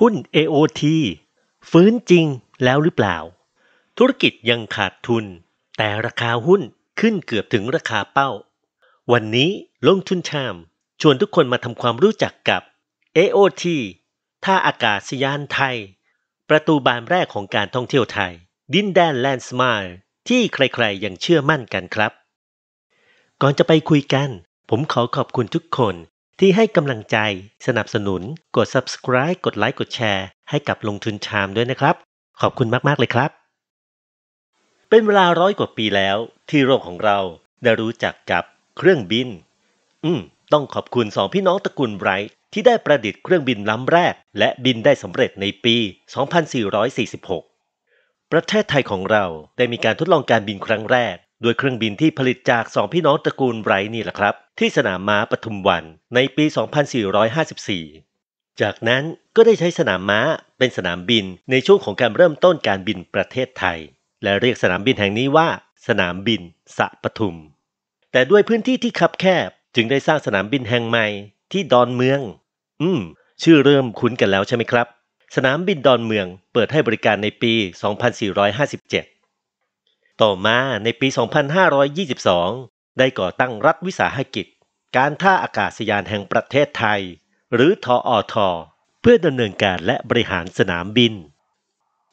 หุ้น AOT ฟื้นจริงแล้วหรือเปล่า ธุรกิจยังขาดทุน แต่ราคาหุ้นขึ้นเกือบถึงราคาเป้า วันนี้ลงทุนชามชวนทุกคนมาทำความรู้จักกับ AOT ท่าอากาศยานไทย ประตูบานแรกของการท่องเที่ยวไทย ดินแดนแลนด์สมาร์ที่ใครๆยังเชื่อมั่นกันครับ ก่อนจะไปคุยกัน ผมขอขอบคุณทุกคนที่ให้กำลังใจสนับสนุนกด subscribe กดไลค์กดแชร์ให้กับลงทุนชามด้วยนะครับ ขอบคุณมาก ๆ เลยครับ เป็นเวลาร้อยกว่าปีแล้วที่โลกของเราได้รู้จักกับเครื่องบิน อืมต้องขอบคุณสองพี่น้องตระกูลไบรท์ที่ได้ประดิษฐ์เครื่องบินลำแรก และบินได้สำเร็จในปี 2446 ประเทศไทยของเราได้มีการทดลองการบินครั้งแรกด้วยเครื่องบินที่ผลิตจากสองพี่น้องตระกูลไรนี่แหละครับ ที่สนามม้าปทุมวันในปี 2454 จากนั้นก็ได้ใช้สนามม้าเป็นสนามบิน ในช่วงของการเริ่มต้นการบินประเทศไทย และเรียกสนามบินแห่งนี้ว่าสนามบินสะปทุม แต่ด้วยพื้นที่ที่คับแคบจึงได้สร้างสนามบินแห่งใหม่ ที่ดอนเมือง อืมชื่อเริ่มคุ้นกันแล้วใช่ไหมครับ สนามบินดอนเมือง เปิดให้บริการในปี 2457ต่อมาในปี 2522 ได้ก่อตั้งรัฐวิสาหกิจ การท่าอากาศยานแห่งประเทศไทย หรือ ทออทอเพื่อดำเนินการและบริหารสนามบิน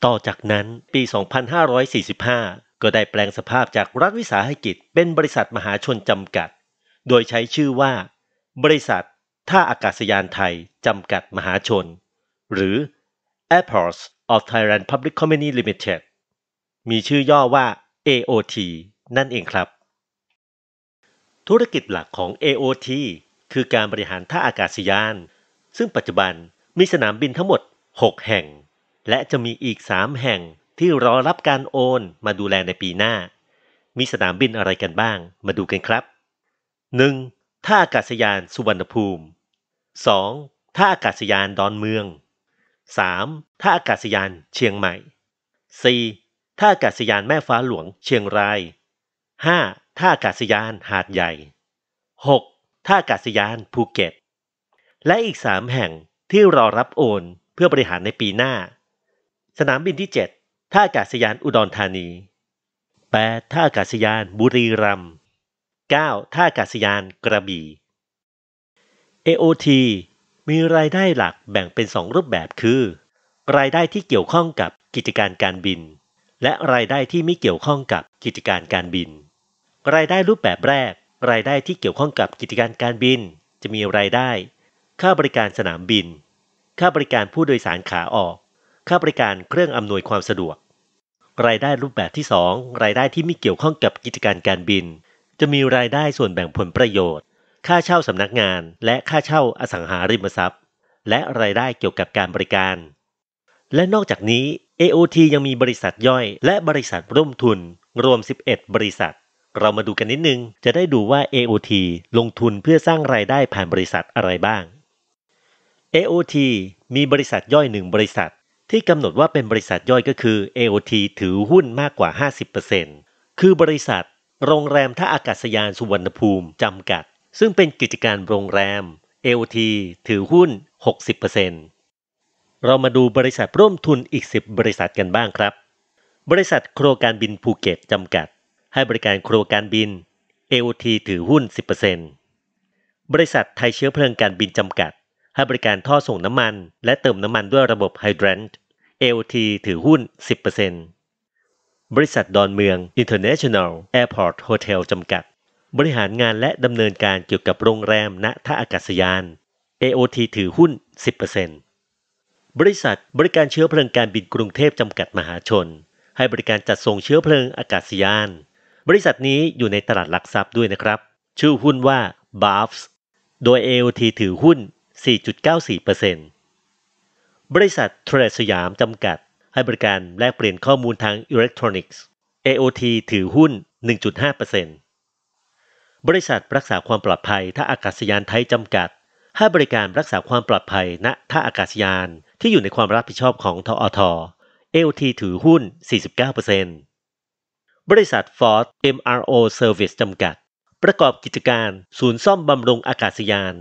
ต่อจากนั้นปี 2545 ก็ได้แปลงสภาพจากรัฐวิสาหกิจ เป็นบริษัทมหาชนจำกัด โดยใช้ชื่อว่า บริษัทท่าอากาศยานไทยจำกัดมหาชน หรือ Airports of Thailand Public Company Limited มีชื่อย่อว่า AOT นั่นเองครับ ธุรกิจหลักของ AOT คือการบริหารท่าอากาศยาน ซึ่งปัจจุบันมีสนามบินทั้งหมด 6 แห่ง และจะมีอีก 3 แห่งที่รอรับการโอนมาดูแลในปีหน้า มีสนามบินอะไรกันบ้าง มาดูกันครับ 1. ท่าอากาศยานสุวรรณภูมิ 2. ท่าอากาศยานดอนเมือง 3. ท่าอากาศยานเชียงใหม่ 4. ท่าอากาศยานแม่ฟ้าหลวงเชียงราย 5. ท่าอากาศยานหาดใหญ่ 6. ท่าอากาศยานภูเก็ต และอีก 3 แห่งที่รอรับโอนเพื่อบริหารในปีหน้า สนามบินที่7ท่าอากาศยานอุดรธานี 8. ท่าอากาศยานบุรีรัมย์ 9. ท่าอากาศยานกระบี่ AOT มีรายได้หลักแบ่งเป็น 2 รูปแบบคือ รายได้ที่เกี่ยวข้องกับกิจการการบินและรายได้ที่ไม่เกี่ยวข้องกับกิจการการบิน รายได้รูปแบบแรก รายได้ที่เกี่ยวข้องกับกิจการการบิน จะมีรายได้ ค่าบริการสนามบิน ค่าบริการผู้โดยสารขาออก ค่าบริการเครื่องอำนวยความสะดวก รายได้รูปแบบที่2รายได้ที่ไม่เกี่ยวข้องกับกิจการการบิน จะมีรายได้ส่วนแบ่งผลประโยชน์ ค่าเช่าสำนักงาน และค่าเช่าอสังหาริมทรัพย์ และรายได้เกี่ยวกับการบริการและนอกจากนี้ AOT ยังมีบริษัทย่อย และบริษัทร่วมทุนรวม 11 บริษัท เรามาดูกันนิดนึง จะได้ดูว่า AOT ลงทุนเพื่อสร้างรายได้ผ่านบริษัทอะไรบ้าง AOT มีบริษัทย่อยหนึ่งบริษัท ที่กำหนดว่าเป็นบริษัทย่อยก็คือ AOT ถือหุ้นมากกว่า 50%คือบริษัท โรงแรมท่าอากาศยานสุวรรณภูมิจำกัด ซึ่งเป็นกิจการโรงแรม AOT ถือหุ้น 60%เรามาดูบริษัทร่วมทุนอีก 10 บริษัทกันบ้างครับ บริษัทโครการบินภูเก็ตจำกัด ให้บริการโครการบิน AOT ถือหุ้น 10%บริษัทไทยเชื้อเพลิงการบินจำกัด ให้บริการท่อส่งน้ำมัน และเติมน้ำมันด้วยระบบไฮดรันต์ AOT ถือหุ้น 10%บริษัทดอนเมือง International Airport Hotel จำกัด บริหารงานและดำเนินการเกี่ยวกับโรงแรมณท่าอากาศยาน AOT ถือหุ้น 10%บริษัทบริการเชื้อเพลิงการบินกรุงเทพจำกัดมหาชน ให้บริการจัดส่งเชื้อเพลิงอากาศยาน บริษัทนี้อยู่ในตลาดหลักทรัพย์ด้วยนะครับ ชื่อหุ้นว่า b a f s โดย AOT ถือหุ้น 4.94%บริษัทเทรดสยามจำกัด ให้บริการแลกเปลี่ยนข้อมูลทางอิเล็กทรอนิกส์ AOT ถือหุ้น 1.5%บริษัทรักษาความปลอดภัยท่าอากาศยานไทยจำกัด ให้บริการรักษาความปลอดภัยณท่าอากาศยานที่อยู่ในความรับผิดชอบของทอทเอ t ถือหุ้น 49%บริษัท Ford MRO Service จำกัด ประกอบกิจการศูนย์ซ่อมบำรุงอากาศยาน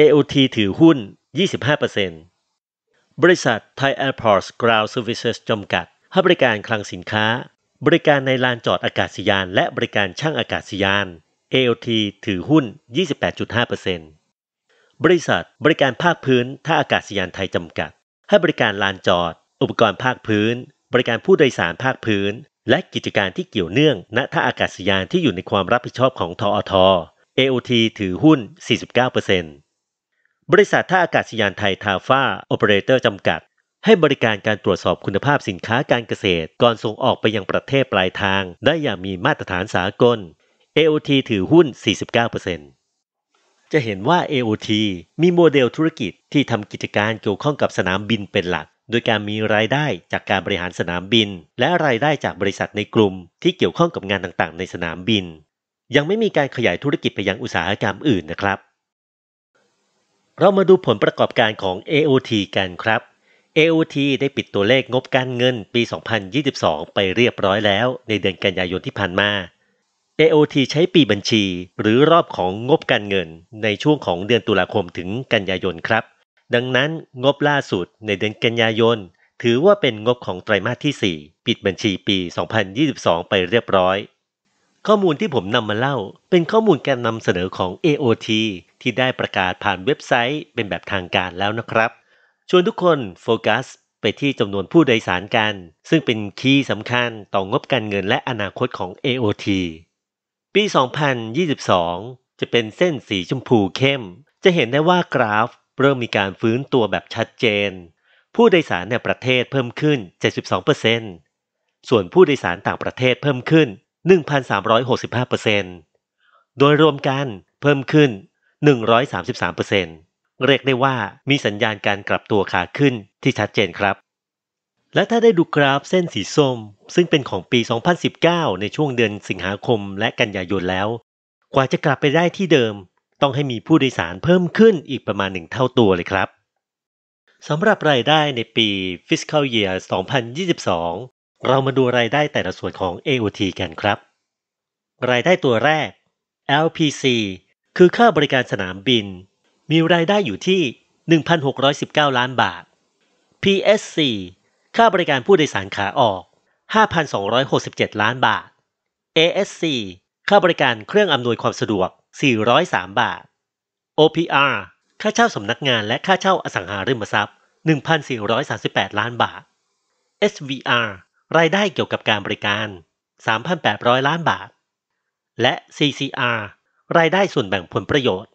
AOT ถือหุ้น 25%บริษัท Thai Airports Ground Services จำกัด ให้บริการคลังสินค้า บริการในลานจอดอากาศยาน และบริการช่างอากาศยาน AOT ถือหุ้น 28.5%บริษัทบริการภาคพื้นท่าอากาศยานไทยจำกัดให้บริการลานจอด อุปกรณ์ภาคพื้น บริการผู้โดยสารภาคพื้น และกิจการที่เกี่ยวเนื่องณท่าอากาศยานที่อยู่ในความรับผิดชอบของทอท AOT ถือหุ้น 49%บริษัทท่าอากาศยานไทยทาฟ้าโอเปอเรเตอร์จำกัด ให้บริการการตรวจสอบคุณภาพสินค้าการเกษตร ก่อนส่งออกไปยังประเทศปลายทาง ได้อย่างมีมาตรฐานสากล AOT ถือหุ้น 49%จะเห็นว่า AOT มีโมเดลธุรกิจที่ทำกิจการเกี่ยวข้องกับสนามบินเป็นหลัก โดยการมีรายได้จากการบริหารสนามบิน และรายได้จากบริษัทในกลุ่มที่เกี่ยวข้องกับงานต่างๆในสนามบิน ยังไม่มีการขยายธุรกิจไปยังอุตสาหกรรมอื่นนะครับ เรามาดูผลประกอบการของ AOT กันครับ AOT ได้ปิดตัวเลขงบการเงินปี 2022 ไปเรียบร้อยแล้ว ในเดือนกันยายนที่ผ่านมา AOT ใช้ปีบัญชีหรือรอบของงบการเงินในช่วงของเดือนตุลาคมถึงกันยายนครับ ดังนั้นงบล่าสุดในเดือนกันยายนถือว่าเป็นงบของไตรมาสที่ 4 ปิดบัญชีปี 2022 ไปเรียบร้อย ข้อมูลที่ผมนำมาเล่าเป็นข้อมูลการนำเสนอของ AOT ที่ได้ประกาศผ่านเว็บไซต์เป็นแบบทางการแล้วนะครับชวนทุกคนโฟกัสไปที่จำนวนผู้โดยสารกัน ซึ่งเป็นคีย์สำคัญต่องบการเงินและอนาคตของ AOT ปี 2022 จะเป็นเส้นสีชมพูเข้ม จะเห็นได้ว่ากราฟเริ่มมีการฟื้นตัวแบบชัดเจน ผู้โดยสารในประเทศเพิ่มขึ้น 72%ส่วนผู้โดยสารต่างประเทศเพิ่มขึ้น 1,365%โดยรวมกันเพิ่มขึ้น 133%เรียกได้ว่ามีสัญญาณการกลับตัวขาขึ้นที่ชัดเจนครับและถ้าได้ดูกราฟเส้นสีส้มซึ่งเป็นของปี 2019 ในช่วงเดือนสิงหาคมและกันยายนแล้ว กว่าจะกลับไปได้ที่เดิม ต้องให้มีผู้โดยสารเพิ่มขึ้นอีกประมาณหนึ่งเท่าตัวเลยครับ สำหรับรายได้ในปี fiscal year 2022 เรามาดูรายได้แต่ละส่วนของ AOT กันครับ รายได้ตัวแรก LPC คือค่าบริการสนามบิน มีรายได้อยู่ที่ 1,619 ล้านบาท PSC ค่าบริการผู้โดยสารขาออก 5,267 ล้านบาท ASC ค่าบริการเครื่องอำนวยความสะดวก 403 บาท OPR ค่าเช่าสำนักงานและค่าเช่าอสังหาริมทรัพย์ 1,438 ล้านบาท SVR รายได้เกี่ยวกับการบริการ 3,800 ล้านบาท และ CCR รายได้ส่วนแบ่งผลประโยชน์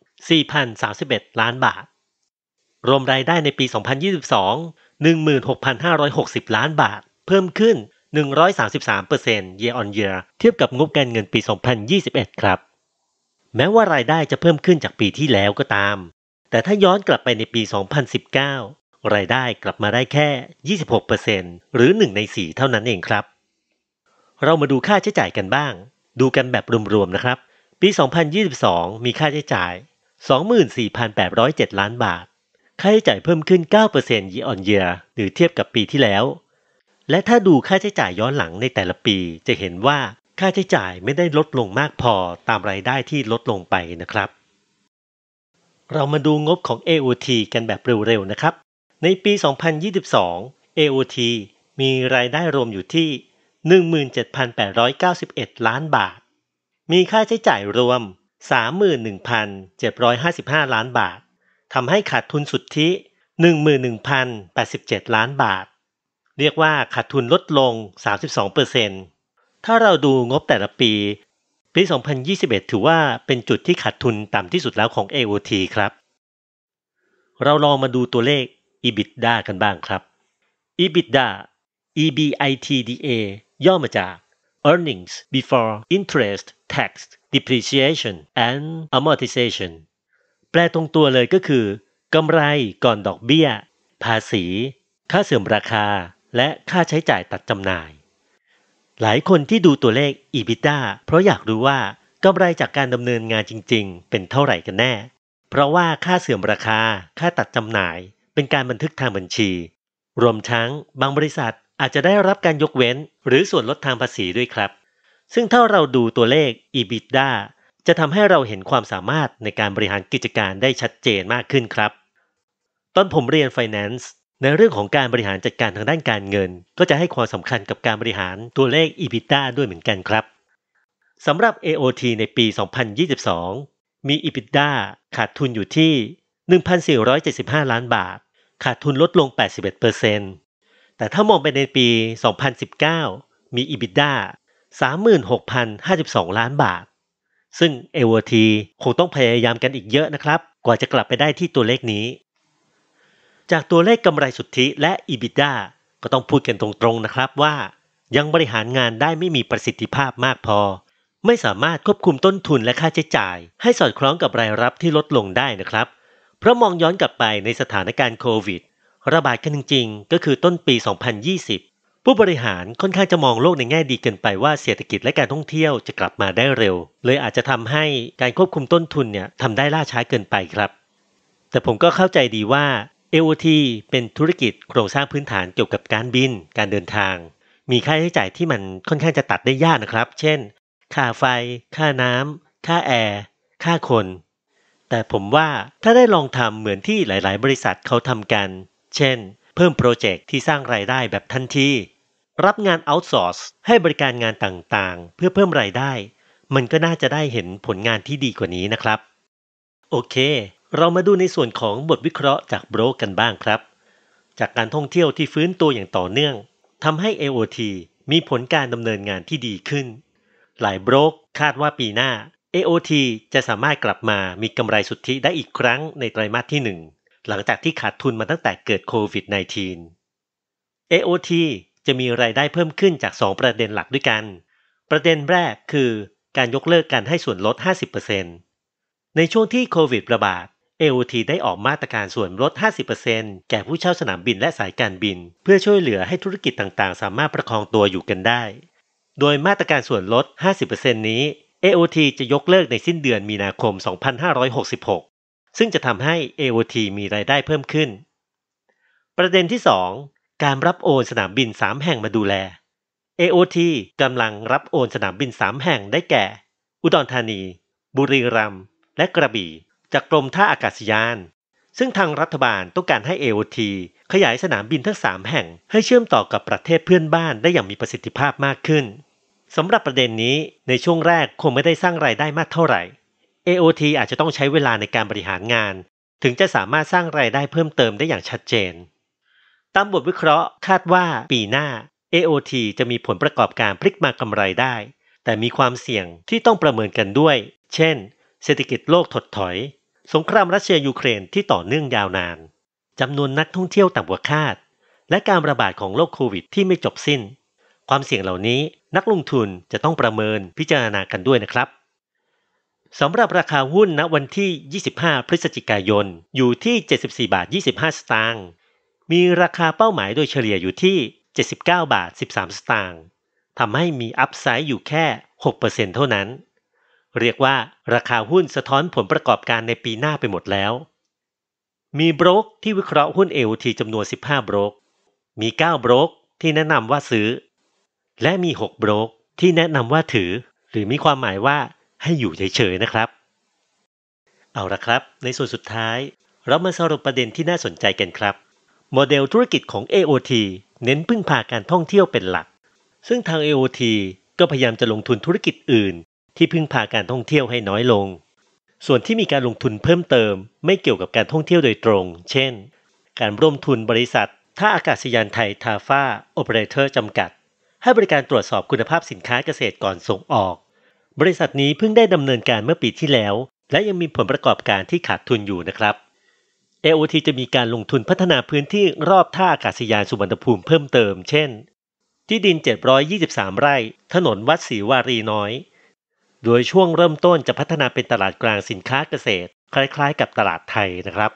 4,031 ล้านบาท รวมรายได้ในปี 2022 16,560 ล้านบาท เพิ่มขึ้น 133% year on year เทียบกับงบการเงินปี 2021 ครับ แม้ว่ารายได้จะเพิ่มขึ้นจากปีที่แล้วก็ตาม แต่ถ้าย้อนกลับไปในปี 2019 รายได้กลับมาได้แค่ 26%หรือ 1 ใน 4 เท่านั้นเองครับ เรามาดูค่าใช้จ่ายกันบ้าง ดูกันแบบรวมๆ นะครับ ปี 2022 มีค่าใช้จ่าย 24,807 ล้านบาทค่าใช้จ่ายเพิ่มขึ้น9% year on year หรือเทียบกับปีที่แล้ว และถ้าดูค่าใช้จ่ายย้อนหลังในแต่ละปี จะเห็นว่าค่าใช้จ่ายไม่ได้ลดลงมากพอตามรายได้ที่ลดลงไปนะครับ เรามาดูงบของ AOT กันแบบเร็วๆ นะครับ ในปี 2022 AOT มีรายได้รวมอยู่ที่ 17,891 ล้านบาท มีค่าใช้จ่ายรวม 31,755 ล้านบาททำให้ขาดทุนสุทธิ 11,087 ล้านบาท เรียกว่าขาดทุนลดลง 32%ถ้าเราดูงบแต่ละปีปี2021 ถือว่าเป็นจุดที่ขาดทุนต่ำที่สุดแล้วของ AOT ครับ เราลองมาดูตัวเลข EBITDA กันบ้างครับ EBITDA EBITDA ย่อมาจาก Earnings Before Interest Tax Depreciation and Amortization แปลตรงตัวเลยก็คือกำไรก่อนดอกเบี้ย ภาษี ค่าเสื่อมราคา และค่าใช้จ่ายตัดจำหน่าย หลายคนที่ดูตัวเลข EBITDA เพราะอยากรู้ว่ากำไรจากการดำเนินงานจริง ๆ เป็นเท่าไหร่กันแน่ เพราะว่าค่าเสื่อมราคาค่าตัดจำหน่าย เป็นการบันทึกทางบัญชี รวมทั้งบางบริษัทอาจจะได้รับการยกเว้น หรือส่วนลดทางภาษีด้วยครับ ซึ่งถ้าเราดูตัวเลข EBITDA จะทำให้เราเห็นความสามารถในการบริหารกิจการได้ชัดเจนมากขึ้นครับ ตอนผมเรียน Finance ในเรื่องของการบริหารจัดการทางด้านการเงิน ก็จะให้ความสำคัญกับการบริหารตัวเลข EBITDA ด้วยเหมือนกันครับสำหรับ AOT ในปี 2022 มี EBITDA ขาดทุนอยู่ที่ 1,475 ล้านบาท ขาดทุนลดลง 81%แต่ถ้ามองไปในปี 2019 มี EBITDA 36,052 ล้านบาทซึ่ง AOT คงต้องพยายามกันอีกเยอะนะครับ กว่าจะกลับไปได้ที่ตัวเลขนี้ จากตัวเลขกำไรสุทธิ และ EBITDA ก็ต้องพูดกันตรงๆนะครับว่า ยังบริหารงานได้ไม่มีประสิทธิภาพมากพอ ไม่สามารถควบคุมต้นทุนและค่าใช้จ่าย ให้สอดคล้องกับรายรับที่ลดลงได้นะครับ เพราะมองย้อนกลับไปในสถานการณ์โควิดระบาดกันจริง ๆ ก็คือต้นปี 2020ผู้บริหารค่อนข้างจะมองโลกในแง่ดีเกินไปว่าเศรษฐกิจและการท่องเที่ยวจะกลับมาได้เร็ว เลยอาจจะทำให้การควบคุมต้นทุนเนี่ยทำได้ล่าช้าเกินไปครับ แต่ผมก็เข้าใจดีว่า AOT เป็นธุรกิจโครงสร้างพื้นฐานเกี่ยวกับการบินการเดินทาง มีค่าใช้จ่ายที่มันค่อนข้างจะตัดได้ยากนะครับ เช่น ค่าไฟ ค่าน้ำ ค่าแอร์ค่าคน แต่ผมว่าถ้าได้ลองทำเหมือนที่หลาย ๆ บริษัทเขาทำกัน เช่น เพิ่มโปรเจกต์ที่สร้างรายได้แบบทันทีรับงานเอาท์ซอร์สให้บริการงานต่างๆ เพื่อเพิ่มรายได้ มันก็น่าจะได้เห็นผลงานที่ดีกว่านี้นะครับ โอเค เรามาดูในส่วนของบทวิเคราะห์จากโบรกกันบ้างครับ จากการท่องเที่ยวที่ฟื้นตัวอย่างต่อเนื่องทำให้ AOT มีผลการดำเนินงานที่ดีขึ้น หลายโบรกคาดว่าปีหน้า AOT จะสามารถกลับมามีกำไรสุทธิได้อีกครั้งในไตรมาสที่ 1หลังจากที่ขาดทุนมาตั้งแต่เกิดโควิด -19 AOT จะมีรายได้เพิ่มขึ้นจาก 2 ประเด็นหลักด้วยกัน ประเด็นแรกคือการยกเลิกการให้ส่วนลด 50%ในช่วงที่โควิดระบาด AOT ได้ออกมาตรการส่วนลด 50%แก่ผู้เช่าสนามบินและสายการบิน เพื่อช่วยเหลือให้ธุรกิจต่างๆ สามารถประคองตัวอยู่กันได้ โดยมาตรการส่วนลด 50%นี้ AOT จะยกเลิกในสิ้นเดือนมีนาคม 2566 ซึ่งจะทำให้ AOT มีรายได้เพิ่มขึ้น ประเด็นที่ 2การรับโอนสนามบิน 3 แห่งมาดูแล AOT กำลังรับโอนสนามบิน 3 แห่งได้แก่ อุดรธานี บุรีรัมย์และกระบี่ จากกรมท่าอากาศยาน ซึ่งทางรัฐบาลต้องการให้ AOT ขยายสนามบินทั้ง3แห่ง ให้เชื่อมต่อกับประเทศเพื่อนบ้านได้อย่างมีประสิทธิภาพมากขึ้น สำหรับประเด็นนี้ในช่วงแรกคงไม่ได้สร้างรายได้มากเท่าไหร่ AOT อาจจะต้องใช้เวลาในการบริหารงาน ถึงจะสามารถสร้างรายได้เพิ่มเติมได้อย่างชัดเจนตามบทวิเคราะห์คาดว่าปีหน้า AOT จะมีผลประกอบการพลิกมากำไรได้ แต่มีความเสี่ยงที่ต้องประเมินกันด้วย เช่น เศรษฐกิจโลกถดถอย สงครามรัสเซียยูเครนที่ต่อเนื่องยาวนาน จำนวนนักท่องเที่ยวต่ำกว่าคาด และการระบาดของโรคโควิด ที่ไม่จบสิ้น ความเสี่ยงเหล่านี้นักลงทุนจะต้องประเมินพิจารณากันด้วยนะครับสำหรับราคาหุ้นณวันที่ 25 พฤศจิกายน อยู่ที่ 74 บาท 25 สตางค์มีราคาเป้าหมายโดยเฉลี่ยอยู่ที่ 79 บาท 13 สตางค์ทำให้มีอัพไซด์อยู่แค่ 6%เท่านั้น เรียกว่าราคาหุ้นสะท้อนผลประกอบการในปีหน้าไปหมดแล้ว มีบรกที่วิเคราะห์หุ้น AOT จำนวน 15 บรกมี 9 บรกที่แนะนำว่าซื้อ และมี 6 บรกที่แนะนำว่าถือ หรือมีความหมายว่าให้อยู่เฉยๆ นะครับ เอาละครับ ในส่วนสุดท้าย เรามาสรุปประเด็นที่น่าสนใจกันครับโมเดลธุรกิจของ AOT เน้นพึ่งพาการท่องเที่ยวเป็นหลัก ซึ่งทาง AOT ก็พยายามจะลงทุนธุรกิจอื่น ที่พึ่งพาการท่องเที่ยวให้น้อยลง ส่วนที่มีการลงทุนเพิ่มเติม ไม่เกี่ยวกับการท่องเที่ยวโดยตรง เช่น การร่วมทุนบริษัทท่าอากาศยานไทยทาฟ้าโอเปอเรเตอร์จำกัด ให้บริการตรวจสอบคุณภาพสินค้าเกษตรก่อนส่งออก บริษัทนี้เพิ่งได้ดำเนินการเมื่อปีที่แล้ว และยังมีผลประกอบการที่ขาดทุนอยู่นะครับ AOT จะมีการลงทุนพัฒนาพื้นที่รอบท่าอากาศยานสุวรรณภูมิเพิ่มเติมเช่น ที่ดิน 723 ไร่ ถนนวัดศรีวารีน้อย โดยช่วงเริ่มต้นจะพัฒนาเป็นตลาดกลางสินค้าเกษตร คล้ายๆ กับตลาดไทยนะครับ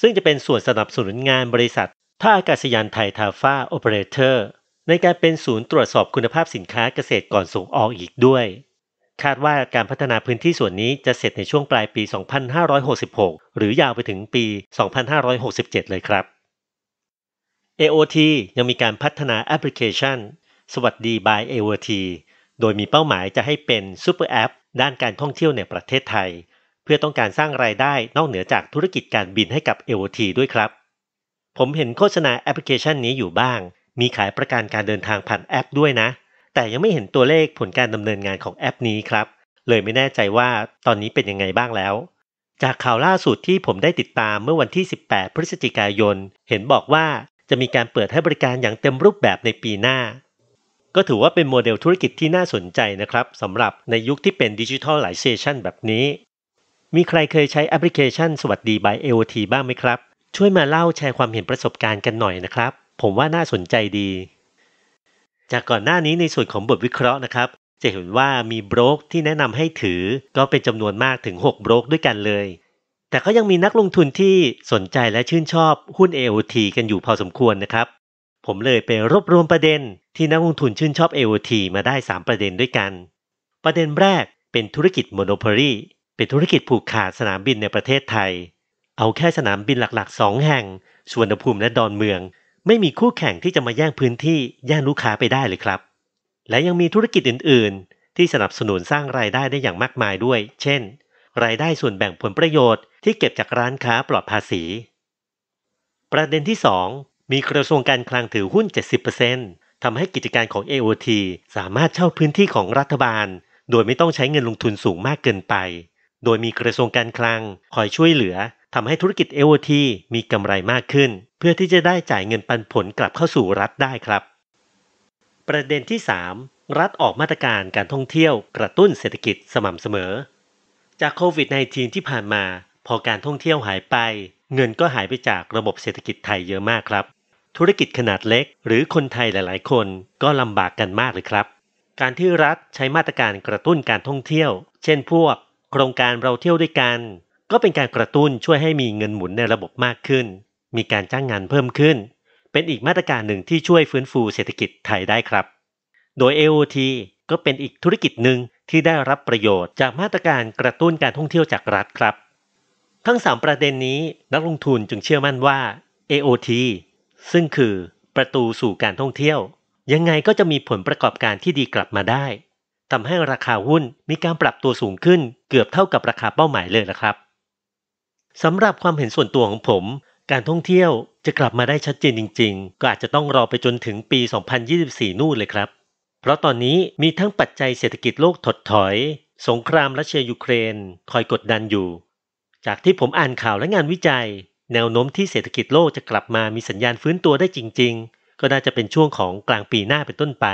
ซึ่งจะเป็นส่วนสนับสนุนงานบริษัทท่าอากาศยานไทยทาฟ้าโอเปอเรเตอร์ในการเป็นศูนย์ตรวจสอบคุณภาพสินค้าเกษตรก่อนส่งออกอีกด้วยคาดว่าการพัฒนาพื้นที่ส่วนนี้จะเสร็จในช่วงปลายปี 2566 หรือยาวไปถึงปี 2567 เลยครับ AOT ยังมีการพัฒนาแอปพลิเคชัน สวัสดี by AOT โดยมีเป้าหมายจะให้เป็นซูเปอร์แอปด้านการท่องเที่ยวในประเทศไทย เพื่อต้องการสร้างรายได้นอกเหนือจากธุรกิจการบินให้กับ AOT ด้วยครับ ผมเห็นโฆษณาแอปพลิเคชันนี้อยู่บ้าง มีขายประกันการเดินทางผ่านแอป ด้วยนะแต่ยังไม่เห็นตัวเลขผลการดำเนินงานของแอปนี้ครับ เลยไม่แน่ใจว่าตอนนี้เป็นยังไงบ้างแล้ว จากข่าวล่าสุดที่ผมได้ติดตามเมื่อวันที่ 18 พฤศจิกายน เห็นบอกว่าจะมีการเปิดให้บริการอย่างเต็มรูปแบบในปีหน้า ก็ถือว่าเป็นโมเดลธุรกิจที่น่าสนใจนะครับสำหรับในยุคที่เป็นดิจิทัลไลเซชันแบบนี้ มีใครเคยใช้แอปพลิเคชันสวัสดีบาย AOT บ้างไหมครับ ช่วยมาเล่าแชร์ความเห็นประสบการณ์กันหน่อยนะครับ ผมว่าน่าสนใจดีจากก่อนหน้านี้ในส่วนของบทวิเคราะห์นะครับจะเห็นว่ามีโบรกที่แนะนำให้ถือก็เป็นจำนวนมากถึง 6 โบรกด้วยกันเลย แต่ก็ยังมีนักลงทุนที่สนใจและชื่นชอบหุ้น AOT กันอยู่พอสมควรนะครับ ผมเลยไปรวบรวมประเด็นที่นักลงทุนชื่นชอบ AOT มาได้ 3 ประเด็นด้วยกัน ประเด็นแรกเป็นธุรกิจโมโนโพรีเป็นธุรกิจผูกขาดสนามบินในประเทศไทย เอาแค่สนามบินหลักๆ 2 แห่งสวนภูมิและดอนเมืองไม่มีคู่แข่งที่จะมาแย่งพื้นที่แย่งลูกค้าไปได้เลยครับ และยังมีธุรกิจอื่นๆ ที่สนับสนุนสร้างรายได้ได้อย่างมากมายด้วย เช่น รายได้ส่วนแบ่งผลประโยชน์ที่เก็บจากร้านค้าปลอดภาษี ประเด็นที่ 2 มีกระทรวงการคลังถือหุ้น 70%ทำให้กิจการของ AOT สามารถเช่าพื้นที่ของรัฐบาล โดยไม่ต้องใช้เงินลงทุนสูงมากเกินไป โดยมีกระทรวงการคลัง คอยช่วยเหลือทำให้ธุรกิจ AOT มีกำไรมากขึ้นพื่อที่จะได้จ่ายเงินปันผลกลับเข้าสู่รัฐได้ครับ ประเด็นที่ 3 รัฐออกมาตรการการท่องเที่ยวกระตุ้นเศรษฐกิจสม่ำเสมอ จากโควิด -19 ที่ผ่านมา พอการท่องเที่ยวหายไป เงินก็หายไปจากระบบเศรษฐกิจไทยเยอะมากครับ ธุรกิจขนาดเล็ก หรือคนไทยหลายๆ คนก็ลำบากกันมากเลยครับ การที่รัฐใช้มาตรการกระตุ้นการท่องเที่ยว เช่น พวกโครงการเราเที่ยวด้วยกัน ก็เป็นการกระตุ้นช่วยให้มีเงินหมุนในระบบมากขึ้นมีการจ้างงานเพิ่มขึ้น เป็นอีกมาตรการหนึ่งที่ช่วยฟื้นฟู เศรษฐกิจไทยได้ครับ โดย AOT ก็เป็นอีกธุรกิจหนึ่งที่ได้รับประโยชน์จากมาตรการกระตุ้นการท่องเที่ยวจากรัฐครับ ทั้ง 3 ประเด็นนี้นักลงทุนจึงเชื่อมั่นว่า AOT ซึ่งคือประตูสู่การท่องเที่ยว ยังไงก็จะมีผลประกอบการที่ดีกลับมาได้ทำให้ราคาหุ้นมีการปรับตัวสูงขึ้นเกือบเท่ากับราคาเป้าหมายเลยนะครับสำหรับความเห็นส่วนตัวของผมการท่องเที่ยวจะกลับมาได้ชัดเจนจริงๆ ก็อาจจะต้องรอไปจนถึงปี 2024 นู่นเลยครับ เพราะตอนนี้มีทั้งปัจจัยเศรษฐกิจโลกถดถอย สงครามรัสเซียยูเครนคอยกดดันอยู่ จากที่ผมอ่านข่าวและงานวิจัย แนวโน้มที่เศรษฐกิจโลกจะกลับมามีสัญญาณฟื้นตัวได้จริงๆ ก็น่าจะเป็นช่วงของกลางปีหน้าเป็นต้นไป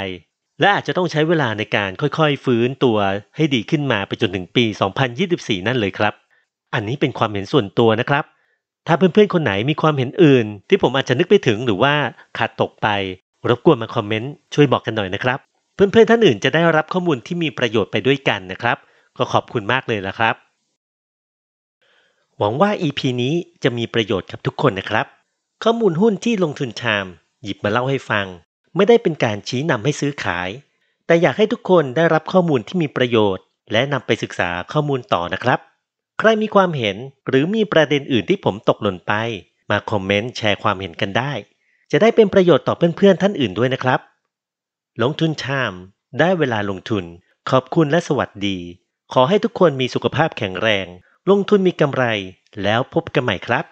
และอาจจะต้องใช้เวลาในการค่อยๆฟื้นตัวให้ดีขึ้นมาไปจนถึงปี 2024 นั่นเลยครับ อันนี้เป็นความเห็นส่วนตัวนะครับถ้าเพื่อนๆ คนไหนมีความเห็นอื่นที่ผมอาจจะนึกไม่ถึงหรือว่าขาดตกไปรบกวนมาคอมเมนต์ช่วยบอกกันหน่อยนะครับ เพื่อนๆ ท่านอื่นจะได้รับข้อมูลที่มีประโยชน์ไปด้วยกันนะครับ ก็ขอบคุณมากเลยละครับ หวังว่า EP นี้จะมีประโยชน์กับทุกคนนะครับ ข้อมูลหุ้นที่ลงทุนชาม หยิบมาเล่าให้ฟัง ไม่ได้เป็นการชี้นำให้ซื้อขาย แต่อยากให้ทุกคนได้รับข้อมูลที่มีประโยชน์ และนำไปศึกษาข้อมูลต่อนะครับใครมีความเห็นหรือมีประเด็นอื่นที่ผมตกหล่นไป มาคอมเมนต์แชร์ความเห็นกันได้ จะได้เป็นประโยชน์ต่อเพื่อนๆท่านอื่นด้วยนะครับ ลงทุนชาม ได้เวลาลงทุน ขอบคุณและสวัสดี ขอให้ทุกคนมีสุขภาพแข็งแรง ลงทุนมีกำไร แล้วพบกันใหม่ครับ